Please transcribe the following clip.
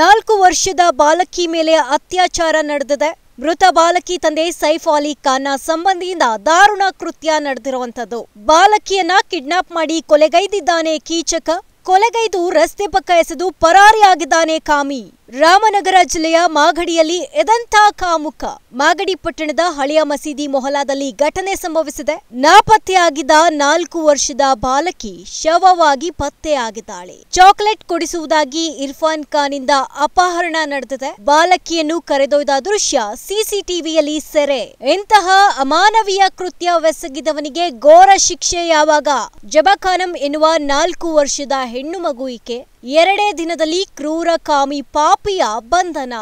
ನಾಲ್ಕು ವರ್ಷದ ಬಾಲಕಿ ಮೇಲೆ ಅತ್ಯಾಚಾರ ನಡೆದಿದೆ ಮೃತ ಬಾಲಕಿ ತಂದೆ ಸೈಫ್ ಅಲಿ ಖಾನ್ನ ಸಂಬಂಧಿಯಿಂದ ದಾರುಣ ಕೃತ್ಯ ನಡೆದಿರುವಂತದ್ದು ಬಾಲಕಿಯನ್ನ ಕಿಡ್ನಾಪ್ ಮಾಡಿ ಕೊಲೆಗೈದಿದ್ದಾನೆ ಕೀಚಕ ಕೊಲೆಗೈದು ರಸ್ತೆ ಪಕ್ಕ ಎಸೆದು ಪರಾರಿಯಾಗಿದ್ದಾನೆ ಕಾಮಿ ರಾಮನಗರ ಜಿಲ್ಲೆಯ ಮಾಗಡಿಯಲ್ಲಿ ಎದಂತ ಕಾಮುಕ ಮಾಗಡಿ ಪಟ್ಟಣದ ಹಳೆಯ ಮಸೀದಿ ಮೊಹಲಾದಲ್ಲಿ ಘಟನೆ ಸಂಭವಿಸಿದೆ ನಾಪತ್ತೆಯಾಗಿದ್ದ ನಾಲ್ಕು ವರ್ಷದ ಬಾಲಕಿ ಶವವಾಗಿ ಪತ್ತೆಯಾಗಿದ್ದಾಳೆ ಚಾಕ್ಲೇಟ್ ಕೊಡಿಸುವುದಾಗಿ ಇರ್ಫಾನ್ ಖಾನ್ ಇಂದ ಅಪಹರಣ ನಡೆದಿದೆ ಬಾಲಕಿಯನ್ನು ಕರೆದೊಯ್ದ ದೃಶ್ಯ ಸಿಸಿಟಿವಿಯಲ್ಲಿ ಸೆರೆ ಇಂತಹ ಅಮಾನವೀಯ ಕೃತ್ಯ ವೆಸಗಿದವನಿಗೆ ಘೋರ ಶಿಕ್ಷೆ ಯಾವಾಗ ಜಬಖಾನಂ ಎನ್ನುವ ನಾಲ್ಕು ವರ್ಷದ ಹೆಣ್ಣು ಮಗುವಿಕೆ ಎರಡೇ ದಿನದಲ್ಲಿ ಕ್ರೂರಕಾಮಿ ಪಾಪಿಯ ಬಂಧನ